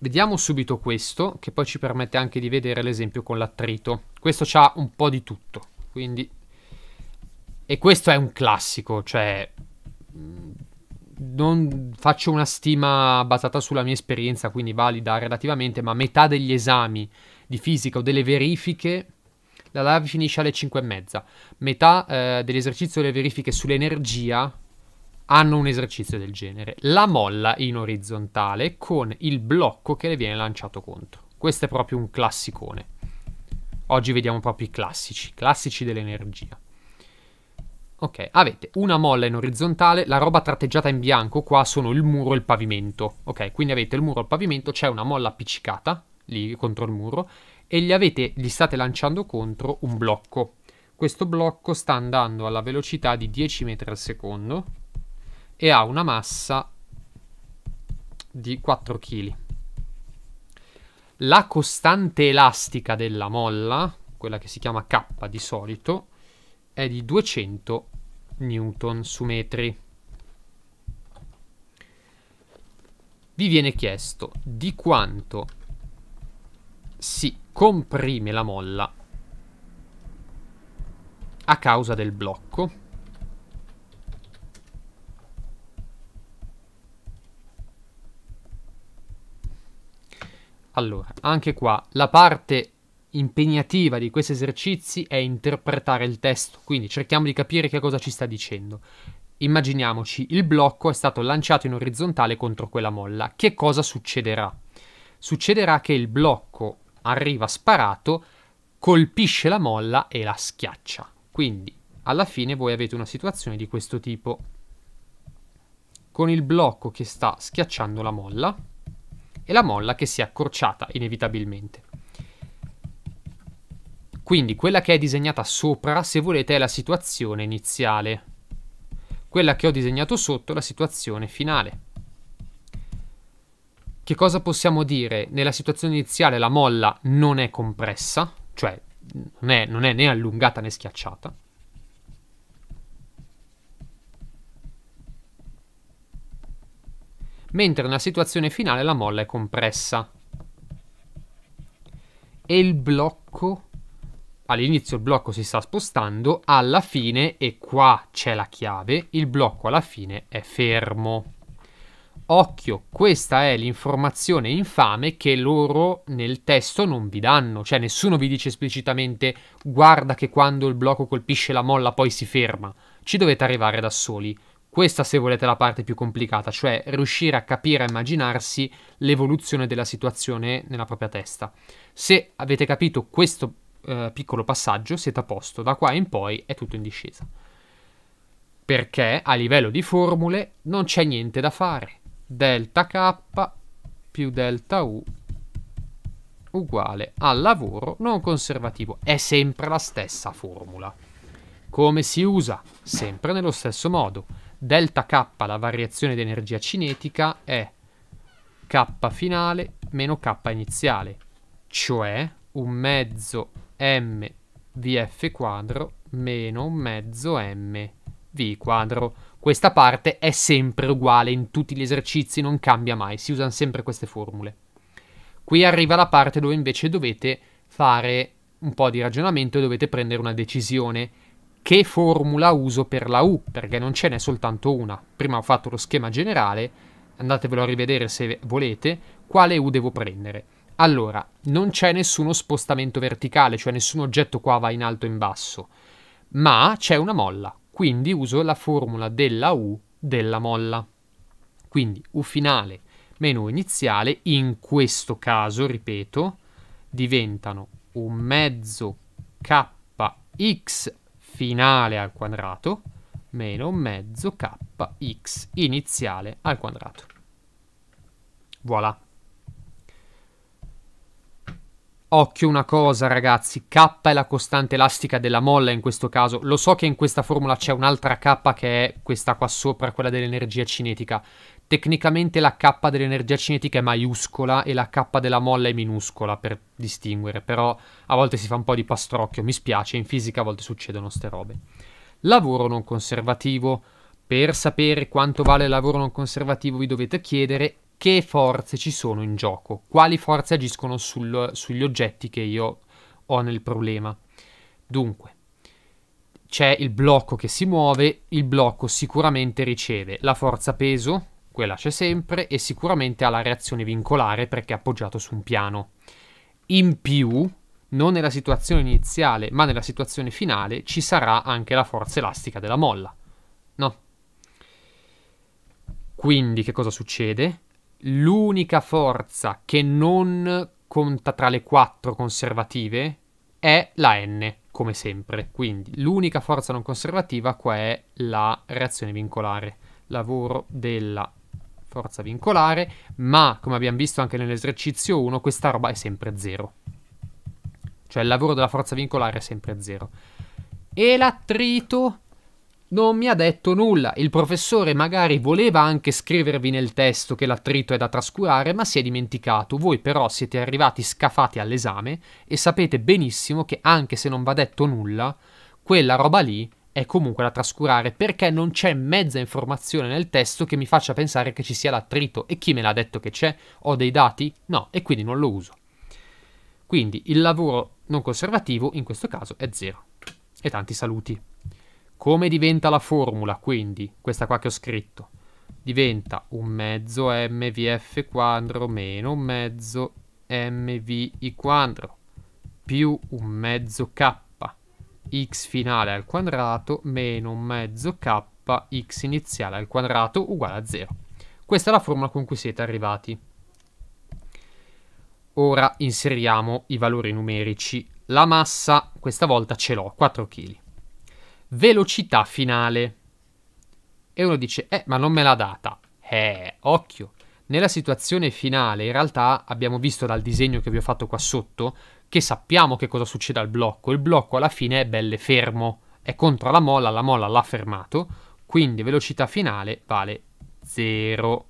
Vediamo subito questo, che poi ci permette anche di vedere l'esempio con l'attrito. Questo c'ha un po' di tutto, quindi... E questo è un classico, cioè... Mm, non faccio una stima basata sulla mia esperienza, quindi valida relativamente, ma metà degli esami di fisica o delle verifiche la live finisce alle 5 e mezza. Metà eh, dell'esercizio delle verifiche sull'energia hanno un esercizio del genere. La molla in orizzontale con il blocco che le viene lanciato contro. Questo è proprio un classicone. Oggi vediamo proprio i classici, classici dell'energia. Ok, avete una molla in orizzontale, la roba tratteggiata in bianco qua sono il muro e il pavimento. Ok, quindi avete il muro e il pavimento, c'è una molla appiccicata lì contro il muro e gli, avete, gli state lanciando contro un blocco. Questo blocco sta andando alla velocità di 10 metri al secondo e ha una massa di 4 kg. La costante elastica della molla, quella che si chiama K di solito, è di 200 newton su metri. Vi viene chiesto di quanto si comprime la molla a causa del blocco Allora, anche qua la parte impegnativa di questi esercizi è interpretare il testo, quindi cerchiamo di capire che cosa ci sta dicendo. Immaginiamoci, il blocco è stato lanciato in orizzontale contro quella molla. Che cosa succederà? Succederà che il blocco arriva sparato, colpisce la molla e la schiaccia. Quindi, alla fine voi avete una situazione di questo tipo. Con il blocco che sta schiacciando la molla, e la molla che si è accorciata inevitabilmente. Quindi quella che è disegnata sopra, se volete, è la situazione iniziale. Quella che ho disegnato sotto è la situazione finale. Che cosa possiamo dire? Nella situazione iniziale la molla non è compressa, cioè non è, non è né allungata né schiacciata mentre nella situazione finale la molla è compressa. E il blocco, all'inizio il blocco si sta spostando, alla fine, e qua c'è la chiave, il blocco alla fine è fermo. Occhio, questa è l'informazione infame che loro nel testo non vi danno, cioè nessuno vi dice esplicitamente guarda che quando il blocco colpisce la molla poi si ferma, ci dovete arrivare da soli questa, se volete, è la parte più complicata, cioè riuscire a capire e immaginarsi l'evoluzione della situazione nella propria testa. Se avete capito questo eh, piccolo passaggio, siete a posto, da qua in poi è tutto in discesa. Perché a livello di formule non c'è niente da fare. Delta K più delta U uguale al lavoro non conservativo. È sempre la stessa formula. Come si usa? Sempre nello stesso modo delta K, la variazione di energia cinetica, è K finale meno K iniziale, cioè un mezzo MVF quadro meno un mezzo m quadro. Questa parte è sempre uguale in tutti gli esercizi, non cambia mai, si usano sempre queste formule. Qui arriva la parte dove invece dovete fare un po' di ragionamento e dovete prendere una decisione che formula uso per la U, perché non ce n'è soltanto una. Prima ho fatto lo schema generale, andatevelo a rivedere se volete, quale U devo prendere. Allora, non c'è nessuno spostamento verticale, cioè nessun oggetto qua va in alto e in basso, ma c'è una molla, quindi uso la formula della U della molla. Quindi U finale meno U iniziale, in questo caso, ripeto, diventano un mezzo kx finale al quadrato meno mezzo kx iniziale al quadrato. Voilà. Occhio una cosa ragazzi, k è la costante elastica della molla in questo caso. Lo so che in questa formula c'è un'altra k che è questa qua sopra, quella dell'energia cinetica. Tecnicamente la K dell'energia cinetica è maiuscola e la K della molla è minuscola per distinguere, però a volte si fa un po' di pastrocchio, mi spiace, in fisica a volte succedono ste robe. Lavoro non conservativo. Per sapere quanto vale il lavoro non conservativo vi dovete chiedere che forze ci sono in gioco, quali forze agiscono sul, sugli oggetti che io ho nel problema. Dunque, c'è il blocco che si muove, il blocco sicuramente riceve la forza peso, quella c'è sempre, e sicuramente ha la reazione vincolare perché è appoggiato su un piano. In più, non nella situazione iniziale, ma nella situazione finale, ci sarà anche la forza elastica della molla. No? Quindi che cosa succede? L'unica forza che non conta tra le quattro conservative è la N, come sempre. Quindi l'unica forza non conservativa qua è la reazione vincolare, lavoro della forza vincolare, ma come abbiamo visto anche nell'esercizio 1, questa roba è sempre 0. Cioè il lavoro della forza vincolare è sempre 0. E l'attrito non mi ha detto nulla. Il professore magari voleva anche scrivervi nel testo che l'attrito è da trascurare, ma si è dimenticato. Voi però siete arrivati scafati all'esame e sapete benissimo che anche se non va detto nulla, quella roba lì è comunque da trascurare perché non c'è mezza informazione nel testo che mi faccia pensare che ci sia l'attrito e chi me l'ha detto che c'è? Ho dei dati? No, e quindi non lo uso. Quindi il lavoro non conservativo in questo caso è zero. E tanti saluti. Come diventa la formula quindi? Questa qua che ho scritto. Diventa un mezzo mvf quadro meno un mezzo mvi quadro più un mezzo k x finale al quadrato meno mezzo k x iniziale al quadrato uguale a 0. Questa è la formula con cui siete arrivati. Ora inseriamo i valori numerici. La massa questa volta ce l'ho, 4 kg. Velocità finale. E uno dice, eh, ma non me l'ha data. Eh, occhio. Nella situazione finale, in realtà, abbiamo visto dal disegno che vi ho fatto qua sotto che sappiamo che cosa succede al blocco. Il blocco alla fine è belle fermo, è contro la molla, la molla l'ha fermato, quindi velocità finale vale 0.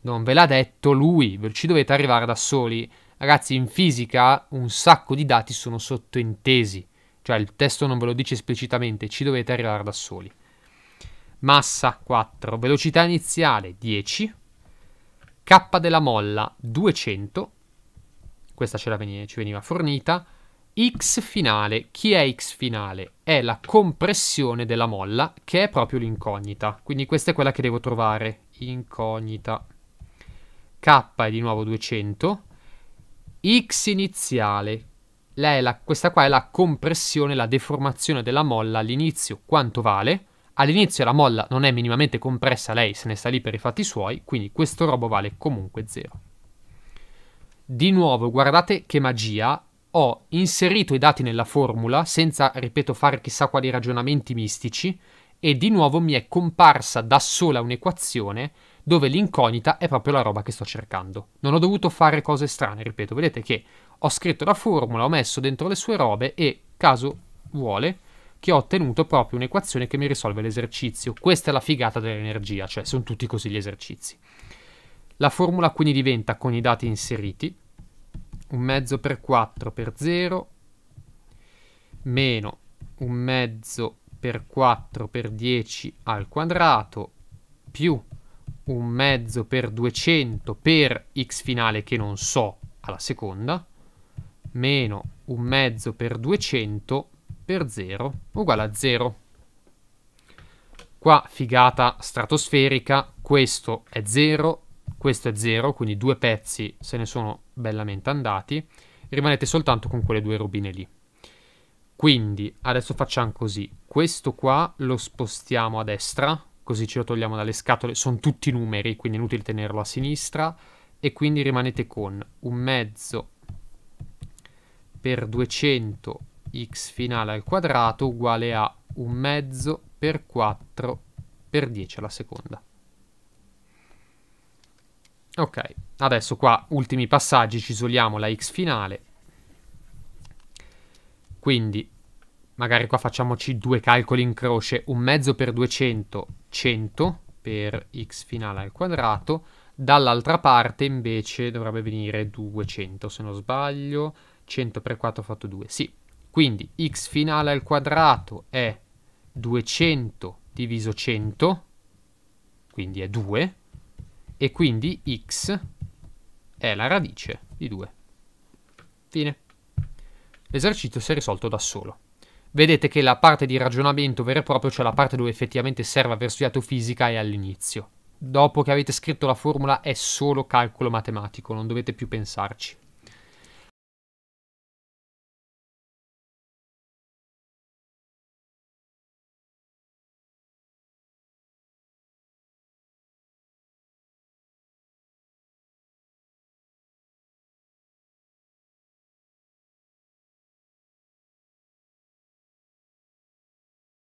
Non ve l'ha detto lui, ci dovete arrivare da soli. Ragazzi, in fisica un sacco di dati sono sottointesi, cioè il testo non ve lo dice esplicitamente, ci dovete arrivare da soli. Massa 4, velocità iniziale 10, K della molla 200, questa ce la veniva, ci veniva fornita, X finale, chi è X finale? È la compressione della molla che è proprio l'incognita, quindi questa è quella che devo trovare, incognita. K è di nuovo 200, X iniziale, la, questa qua è la compressione, la deformazione della molla all'inizio, quanto vale? All'inizio la molla non è minimamente compressa, lei se ne sta lì per i fatti suoi, quindi questo robo vale comunque 0. Di nuovo, guardate che magia, ho inserito i dati nella formula senza, ripeto, fare chissà quali ragionamenti mistici e di nuovo mi è comparsa da sola un'equazione dove l'incognita è proprio la roba che sto cercando. Non ho dovuto fare cose strane, ripeto, vedete che ho scritto la formula, ho messo dentro le sue robe e, caso vuole, che ho ottenuto proprio un'equazione che mi risolve l'esercizio. Questa è la figata dell'energia, cioè sono tutti così gli esercizi. La formula quindi diventa con i dati inseriti un mezzo per 4 per 0 meno un mezzo per 4 per 10 al quadrato più un mezzo per 200 per x finale che non so alla seconda meno un mezzo per 200 per 0 uguale a 0. Qua figata stratosferica, questo è 0, questo è 0, quindi due pezzi se ne sono bellamente andati, rimanete soltanto con quelle due robine lì. Quindi adesso facciamo così, questo qua lo spostiamo a destra, così ce lo togliamo dalle scatole, sono tutti numeri, quindi è inutile tenerlo a sinistra, e quindi rimanete con un mezzo per 200 x finale al quadrato uguale a un mezzo per 4 per 10 alla seconda. Ok, adesso qua ultimi passaggi, ci isoliamo la x finale. Quindi, magari qua facciamoci due calcoli in croce, un mezzo per 200, 100 per x finale al quadrato, dall'altra parte invece dovrebbe venire 200, se non sbaglio, 100 per 4 fatto 2, sì, quindi x finale al quadrato è 200 diviso 100, quindi è 2, e quindi x è la radice di 2. Fine. L'esercizio si è risolto da solo. Vedete che la parte di ragionamento vero e proprio, cioè la parte dove effettivamente serve aver studiato fisica, è all'inizio. Dopo che avete scritto la formula è solo calcolo matematico, non dovete più pensarci.